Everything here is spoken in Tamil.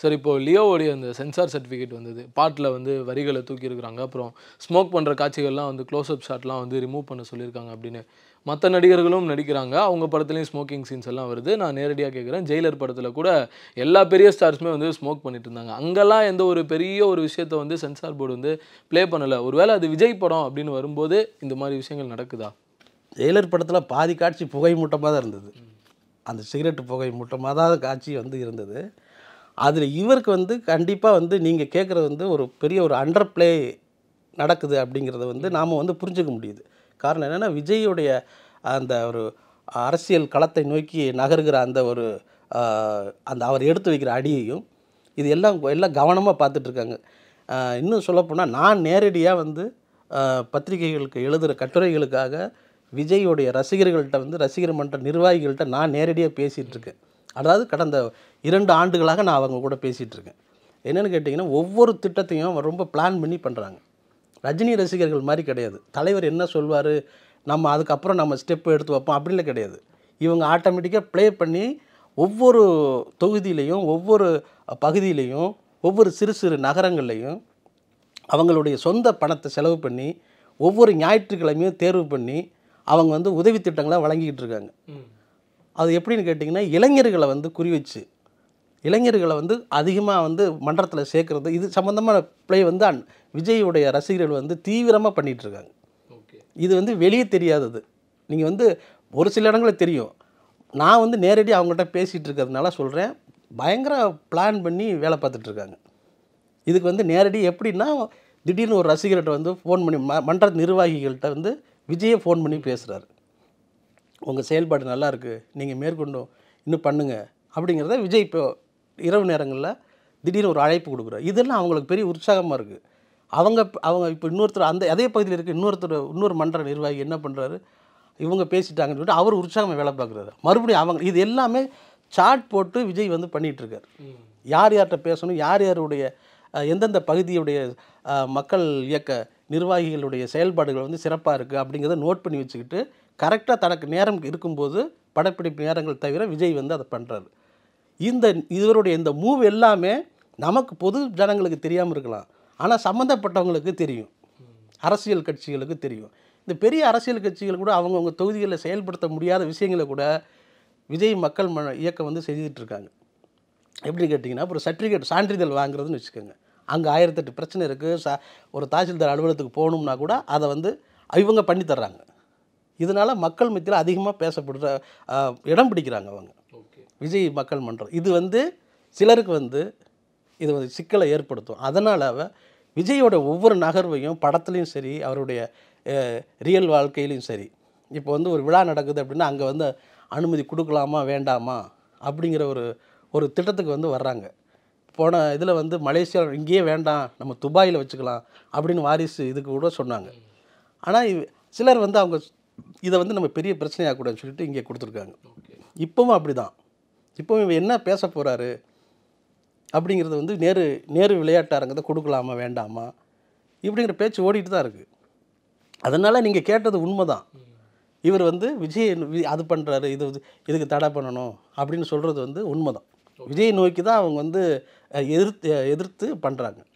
சார் இப்போது லியோவுடைய அந்த சென்சார் சர்டிஃபிகேட் வந்தது பாட்டில் வந்து வரிகளை தூக்கியிருக்கிறாங்க அப்புறம் ஸ்மோக் பண்ணுற காட்சிகள்லாம் வந்து க்ளோஸ்அப் ஷாட்லாம் வந்து ரிமூவ் பண்ண சொல்லியிருக்காங்க அப்படின்னு மற்ற நடிகர்களும் நடிக்கிறாங்க அவங்க படத்துலேயும் ஸ்மோக்கிங் சீன்ஸ் எல்லாம் வருது நான் நேரடியாக கேட்குறேன் ஜெயிலர் படத்தில் கூட எல்லா பெரிய ஸ்டார்ஸுமே வந்து ஸ்மோக் பண்ணிட்டு இருந்தாங்க அங்கெல்லாம் எந்த ஒரு பெரிய ஒரு விஷயத்தை வந்து சென்சார் போர்டு வந்து ப்ளே பண்ணலை ஒருவேளை அது விஜய் படம் அப்படின்னு வரும்போது இந்த மாதிரி விஷயங்கள் நடக்குதா ஜெயிலர் படத்தில் பாதி காட்சி புகை மூட்டமாக தான் இருந்தது அந்த சிகரெட்டு புகை மூட்டமாக தான் காட்சி வந்து இருந்தது அதில் இவருக்கு வந்து கண்டிப்பாக வந்து நீங்கள் கேட்குறது வந்து ஒரு பெரிய ஒரு அண்டர் பிளே நடக்குது அப்படிங்கிறத வந்து நாம் வந்து புரிஞ்சுக்க முடியுது காரணம் என்னென்னா விஜயுடைய அந்த ஒரு அரசியல் களத்தை நோக்கி நகர்கிற அந்த ஒரு அந்த அவர் எடுத்து வைக்கிற அடியையும் இது எல்லாம் எல்லாம் கவனமாக பார்த்துட்ருக்காங்க இன்னும் சொல்லப்போனால் நான் நேரடியாக வந்து பத்திரிகைகளுக்கு எழுதுகிற கட்டுரைகளுக்காக விஜயுடைய ரசிகர்கள்ட்ட வந்து ரசிகர் மன்ற நிர்வாகிகள்கிட்ட நான் நேரடியாக பேசிகிட்ருக்கேன் அதாவது கடந்த இரண்டு ஆண்டுகளாக நான் அவங்க கூட பேசிகிட்டு இருக்கேன் என்னென்னு கேட்டிங்கன்னா ஒவ்வொரு திட்டத்தையும் ரொம்ப பிளான் பண்ணி பண்ணுறாங்க ரஜினி ரசிகர்கள் மாதிரி கிடையாது தலைவர் என்ன சொல்வார் நம்ம அதுக்கப்புறம் நம்ம ஸ்டெப்பு எடுத்து வைப்போம் அப்படிலாம் கிடையாது இவங்க ஆட்டோமேட்டிக்காக ப்ளே பண்ணி ஒவ்வொரு தொகுதியிலையும் ஒவ்வொரு பகுதியிலையும் ஒவ்வொரு சிறு சிறு நகரங்கள்லையும் அவங்களுடைய சொந்த பணத்தை செலவு பண்ணி ஒவ்வொரு ஞாயிற்றுக்கிழமையும் தேர்வு பண்ணி அவங்க வந்து உதவி திட்டங்களை வழங்கிக்கிட்டு இருக்காங்க அது எப்படின்னு கேட்டிங்கன்னா இளைஞர்களை வந்து குறி வச்சு இளைஞர்களை வந்து அதிகமாக வந்து மன்றத்தில் சேர்க்குறது இது சம்மந்தமான பிளே வந்து அன் விஜயுடைய ரசிகர்கள் வந்து தீவிரமாக பண்ணிகிட்ருக்காங்க இது வந்து வெளியே தெரியாதது நீங்கள் வந்து ஒரு சில இடங்களில் தெரியும் நான் வந்து நேரடி அவங்கள்ட்ட பேசிகிட்டு இருக்கிறதுனால சொல்கிறேன் பயங்கர பிளான் பண்ணி வேலை பார்த்துட்ருக்காங்க இதுக்கு வந்து நேரடி எப்படின்னா திடீர்னு ஒரு ரசிகர்கிட்ட வந்து ஃபோன் பண்ணி ம மன்ற நிர்வாகிகள்கிட்ட வந்து விஜயை ஃபோன் பண்ணி பேசுகிறாரு உங்கள் செயல்பாடு நல்லா இருக்குது நீங்கள் மேற்கொண்டு இன்னும் பண்ணுங்கள் அப்படிங்கிறத விஜய் இப்போ இரவு நேரங்களில் திடீர்னு ஒரு அழைப்பு கொடுக்குறாரு இதெல்லாம் அவங்களுக்கு பெரிய உற்சாகமாக இருக்குது அவங்க அவங்க இப்போ இன்னொருத்தர் அந்த அதே பகுதியில் இருக்க இன்னொருத்தர் இன்னொரு மன்ற நிர்வாகி என்ன பண்ணுறாரு இவங்க பேசிட்டாங்கன்னு சொல்லிட்டு அவர் உற்சாகமாக வேலை பார்க்குறாரு மறுபடியும் அவங்க இது எல்லாமே சாட் போட்டு விஜய் வந்து பண்ணிகிட்ருக்கார் யார் யார்கிட்ட பேசணும் யார் யாருடைய எந்தெந்த பகுதியுடைய மக்கள் இயக்க நிர்வாகிகளுடைய செயல்பாடுகள் வந்து சிறப்பாக இருக்குது அப்படிங்கிறத நோட் பண்ணி வச்சுக்கிட்டு கரெக்டாக தனக்கு நேரம் இருக்கும்போது படப்பிடிப்பு நேரங்கள் தவிர விஜய் வந்து அதை பண்ணுறாரு இந்த இவருடைய இந்த மூவ் எல்லாமே நமக்கு பொது ஜனங்களுக்கு தெரியாமல் இருக்கலாம் ஆனால் சம்மந்தப்பட்டவங்களுக்கு தெரியும் அரசியல் கட்சிகளுக்கு தெரியும் இந்த பெரிய அரசியல் கட்சிகள் கூட அவங்கவுங்க தொகுதிகளில் செயல்படுத்த முடியாத விஷயங்களை கூட விஜய் மக்கள் ம இயக்கம் வந்து செஞ்சிட்ருக்காங்க எப்படி கேட்டிங்கன்னா அப்புறம் சர்டிஃபிகேட் சான்றிதழ் வாங்குறதுன்னு வச்சுக்கோங்க அங்கே ஆயிரத்தெட்டு பிரச்சனை இருக்குது ச ஒரு தாசில்தார் அலுவலகத்துக்கு போகணும்னா கூட அதை வந்து இவங்க பண்ணித்தர்றாங்க இதனால் மக்கள் மத்தியில் அதிகமாக பேசப்படுற இடம் பிடிக்கிறாங்க அவங்க விஜய் மக்கள் மன்றம் இது வந்து சிலருக்கு வந்து இது வந்து சிக்கலை ஏற்படுத்தும் அதனால் விஜயோட ஒவ்வொரு நகர்வையும் படத்துலேயும் சரி அவருடைய ரியல் வாழ்க்கையிலையும் சரி இப்போ வந்து ஒரு விழா நடக்குது அப்படின்னா அங்கே வந்து அனுமதி கொடுக்கலாமா வேண்டாமா அப்படிங்கிற ஒரு ஒரு திட்டத்துக்கு வந்து வர்றாங்க போன இதில் வந்து மலேசியா இங்கேயே வேண்டாம் நம்ம துபாயில் வச்சுக்கலாம் அப்படின்னு வாரிசு இதுக்கு கூட சொன்னாங்க ஆனால் சிலர் வந்து அவங்க இதை வந்து நம்ம பெரிய பிரச்சனையாகக்கூடாதுன்னு சொல்லிட்டு இங்கே கொடுத்துருக்காங்க இப்போவும் அப்படி தான் இப்போவும் இவன் என்ன பேச போகிறாரு அப்படிங்கிறது வந்து நேரு நேரு அரங்கத்தை கொடுக்கலாமா வேண்டாமா இப்படிங்கிற பேச்சு ஓடிட்டு தான் இருக்குது அதனால் நீங்கள் கேட்டது உண்மை தான் இவர் வந்து விஜய் அது பண்ணுறாரு இது இதுக்கு தடை பண்ணணும் அப்படின்னு சொல்கிறது வந்து உண்மை தான் விஜய் நோக்கி தான் அவங்க வந்து எதிர்த்து எதிர்த்து பண்ணுறாங்க